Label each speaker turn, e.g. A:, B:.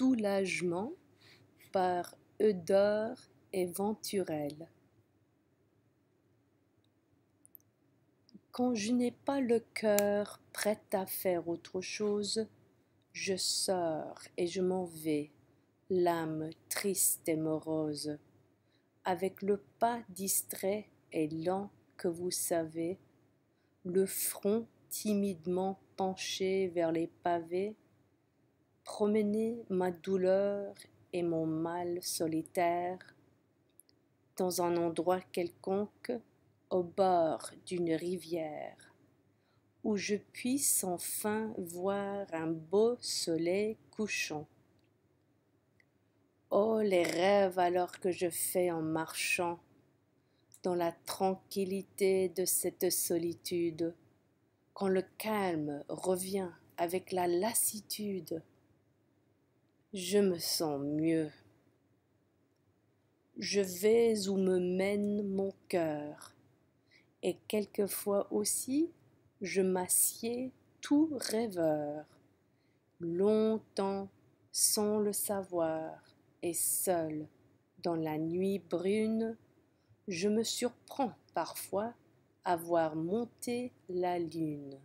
A: Soulagement par Eudore et Venturel. Quand je n'ai pas le cœur prêt à faire autre chose, je sors et je m'en vais, l'âme triste et morose, avec le pas distrait et lent que vous savez, le front timidement penché vers les pavés, promener ma douleur et mon mal solitaire dans un endroit quelconque au bord d'une rivière où je puisse enfin voir un beau soleil couchant. Oh les rêves alors que je fais en marchant dans la tranquillité de cette solitude, quand le calme revient avec la lassitude je me sens mieux. Je vais où me mène mon cœur. Et quelquefois aussi, je m'assieds tout rêveur, longtemps sans le savoir et seul dans la nuit brune, je me surprends parfois à voir monter la lune.